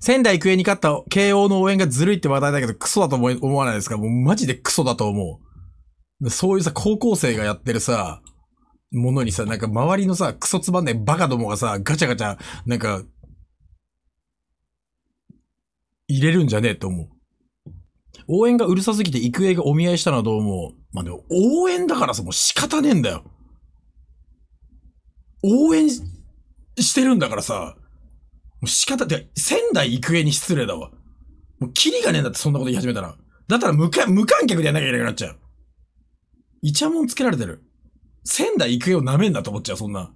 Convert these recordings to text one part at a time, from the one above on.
仙台育英に勝った慶応の応援がずるいって話題だけど、クソだと思思わないですかもうマジでクソだと思う。そういうさ、高校生がやってるさ、ものにさ、なんか周りのさ、クソつまんないバカどもがさ、ガチャガチャ、なんか、入れるんじゃねえと思う。応援がうるさすぎて育英がお見合いしたのはどう思うまあ、でも、応援だからさ、もう仕方ねえんだよ。応援してるんだからさ、う仕方、て、仙台育英に失礼だわ。もう、キリがねえんだって、そんなこと言い始めたら。だったら無観、無観客でやんなきゃいけなくなっちゃう。イチャモンつけられてる。仙台育英を舐めんなと思っちゃう、そんな。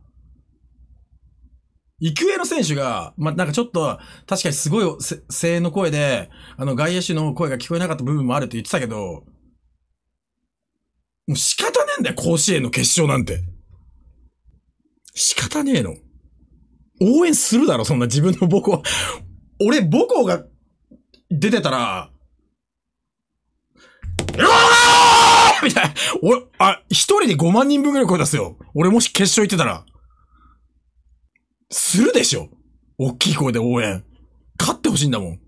育英の選手が、まあ、なんかちょっと、確かにすごい声援の声で、あの、外野手の声が聞こえなかった部分もあるって言ってたけど、もう仕方ねえんだよ、甲子園の決勝なんて。仕方ねえの。応援するだろ、そんな自分の母校。俺、母校が出てたら、うわーみたいな。俺、あ、一人で5万人分ぐらい声出すよ。俺もし決勝行ってたら。するでしょ。大きい声で応援。勝ってほしいんだもん。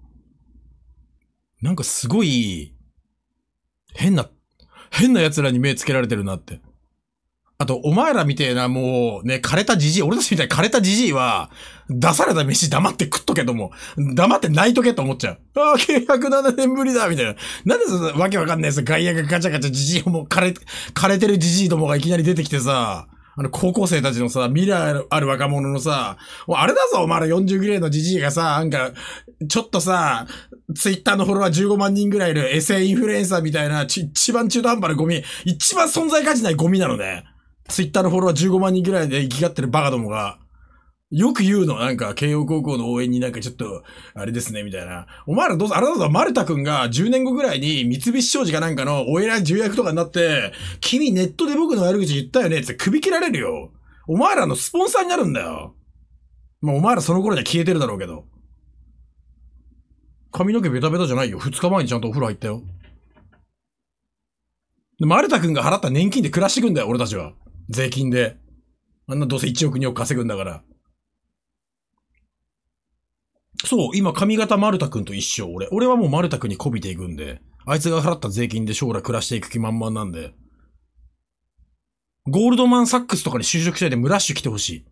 なんかすごい、変な、変な奴らに目つけられてるなって。あと、お前らみたいな、もう、ね、枯れたじじい、俺たちみたいに枯れたじじいは、出された飯黙って食っとけとも、黙って泣いとけと思っちゃう。ああ、907年ぶりだみたいな。なんでそのわけわかんないです外野がガチャガチャじじいも枯れ、枯れてるじじいどもがいきなり出てきてさ、あの、高校生たちのさ、未来ある若者のさ、あれだぞ、お前ら40グレいのじじいがさ、なんか、ちょっとさ、ツイッターのフォロワー15万人ぐらいいるエセインフルエンサーみたいな、ち、一番中途半端なゴミ、一番存在価値ないゴミなのね。ツイッターのフォロワー15万人ぐらいで生きがってるバカどもが、よく言うの、なんか、慶応高校の応援になんかちょっと、あれですね、みたいな。お前らどうぞ、あれだぞ、丸田くんが10年後ぐらいに三菱商事かなんかのお偉い重役とかになって、君ネットで僕の悪口言ったよねって首切られるよ。お前らのスポンサーになるんだよ。まあ、お前らその頃には消えてるだろうけど。髪の毛ベタベタじゃないよ。二日前にちゃんとお風呂入ったよ。で、丸田くんが払った年金で暮らしてくんだよ、俺たちは。税金で。あんなどうせ1億2億稼ぐんだから。そう、今髪型丸太くんと一緒、俺。俺はもう丸太くんに媚びていくんで。あいつが払った税金で将来暮らしていく気満々なんで。ゴールドマンサックスとかに就職しないでムラッシュ来てほしい。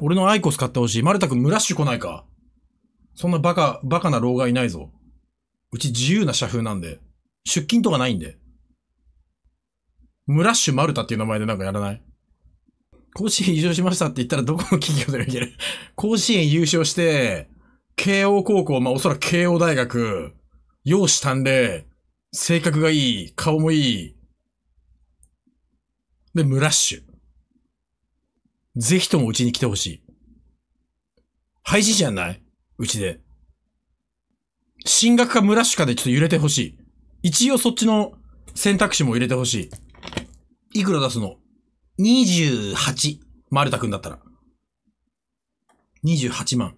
俺のアイコス買ってほしい。丸太くんムラッシュ来ないかそんなバカ、バカな老害いないぞ。うち自由な社風なんで。出勤とかないんで。ムラッシュマルタっていう名前でなんかやらない甲子園優勝しましたって言ったらどこの企業でもいける。甲子園優勝して、慶応高校、まあおそらく慶応大学、容姿端麗、性格がいい、顔もいい。で、ムラッシュ。ぜひともうちに来てほしい。廃止じゃないうちで。進学かムラッシュかでちょっと揺れてほしい。一応そっちの選択肢も入れてほしい。いくら出すの ?28。丸田くんだったら。28万。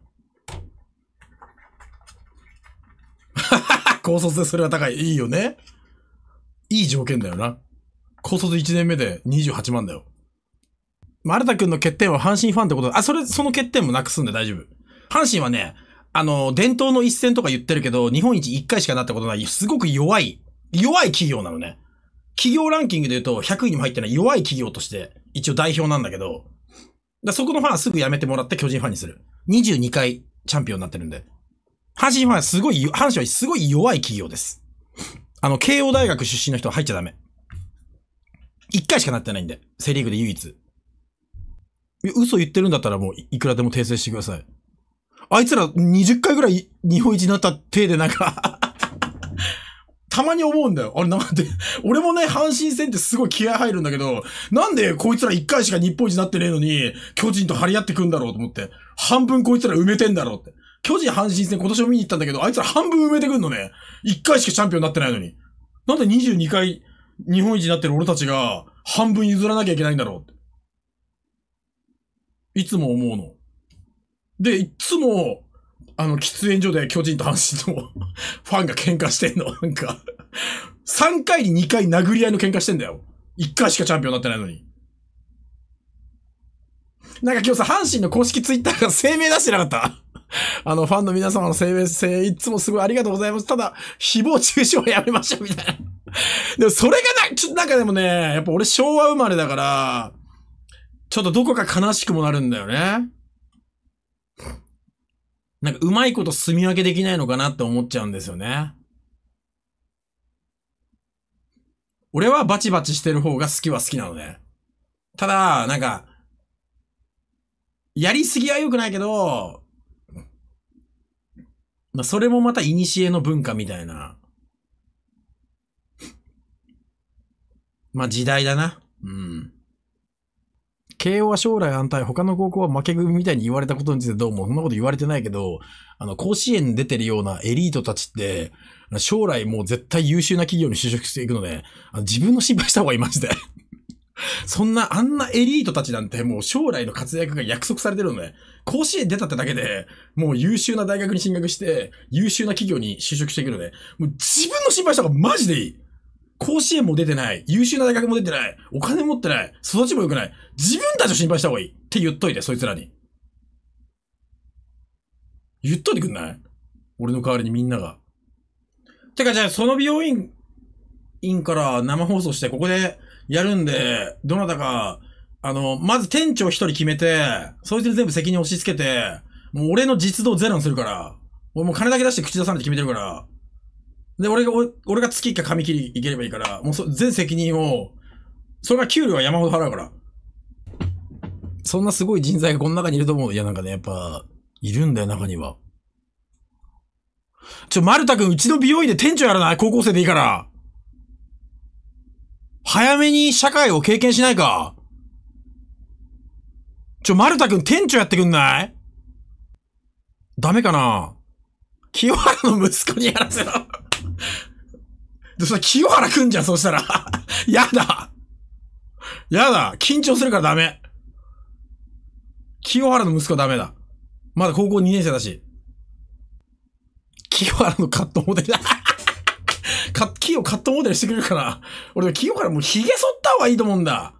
高卒でそれは高い。いいよね。いい条件だよな。高卒1年目で28万だよ。丸田くんの欠点は阪神ファンってことだ。あ、それ、その欠点もなくすんで大丈夫。阪神はね、あの、伝統の一戦とか言ってるけど、日本一1回しかなったことない、すごく弱い、弱い企業なのね。企業ランキングで言うと100位にも入ってない弱い企業として一応代表なんだけど、だそこのファンはすぐやめてもらって巨人ファンにする。22回チャンピオンになってるんで。阪神ファンすごい、阪神はすごい弱い企業です。あの、慶応大学出身の人は入っちゃダメ。1回しかなってないんで。セリーグで唯一。嘘言ってるんだったらもういくらでも訂正してください。あいつら20回ぐらい日本一になった手でなんかたまに思うんだよ。あれなんで、俺もね、阪神戦ってすごい気合入るんだけど、なんでこいつら一回しか日本一になってねえのに、巨人と張り合ってくんだろうと思って。半分こいつら埋めてんだろうって。巨人阪神戦今年も見に行ったんだけど、あいつら半分埋めてくんのね。一回しかチャンピオンになってないのに。なんで22回日本一になってる俺たちが、半分譲らなきゃいけないんだろうって。いつも思うの。で、いつも、あの、喫煙所で巨人と阪神の ファンが喧嘩してんの。なんか3回に2回殴り合いの喧嘩してんだよ。1回しかチャンピオンになってないのに。なんか今日さ、阪神の公式ツイッターが声明出してなかった あの、ファンの皆様の声明声、いつもすごいありがとうございます。ただ、誹謗中傷はやめましょう、みたいなでも、それがな、ちょっとなんかでもね、やっぱ俺昭和生まれだから、ちょっとどこか悲しくもなるんだよね。なんかうまいこと住み分けできないのかなって思っちゃうんですよね。俺はバチバチしてる方が好きは好きなので。ただ、なんか、やりすぎは良くないけど、まあ、それもまた古の文化みたいな。まあ時代だな。うん。慶応は将来安泰、他の高校は負け組みたいに言われたことについてどうも、そんなこと言われてないけど、あの、甲子園出てるようなエリートたちって、将来もう絶対優秀な企業に就職していくので、あの自分の心配した方がいまして。そんな、あんなエリートたちなんてもう将来の活躍が約束されてるので、甲子園出たってだけで、もう優秀な大学に進学して、優秀な企業に就職していくので、もう自分の心配した方がマジでいい。甲子園も出てない、優秀な大学も出てない、お金持ってない、育ちも良くない、自分たちを心配した方がいいって言っといて、そいつらに。言っといてくんない俺の代わりにみんなが。てかじゃあ、その美容院、院から生放送して、ここでやるんで、どなたか、あの、まず店長一人決めて、そいつに全部責任押し付けて、もう俺の実動ゼロにするから、俺もう金だけ出して口出さないって決めてるから、で、俺が、俺が月1回髪切りいければいいから、もう全責任を、それが給料は山ほど払うから。そんなすごい人材がこの中にいると思う。いや、なんかね、やっぱ、いるんだよ、中には。ちょ、丸太くん、うちの美容院で店長やらない高校生でいいから。早めに社会を経験しないか。ちょ、丸太くん、店長やってくんないダメかな清原の息子にやらせろ。で、それ清原くんじゃん、そうしたら。やだ。やだ。緊張するからダメ。清原の息子はダメだ。まだ高校2年生だし。清原のカットモデルだ。か、キをカットモデルしてくれるから。俺、清原もう髭剃った方がいいと思うんだ。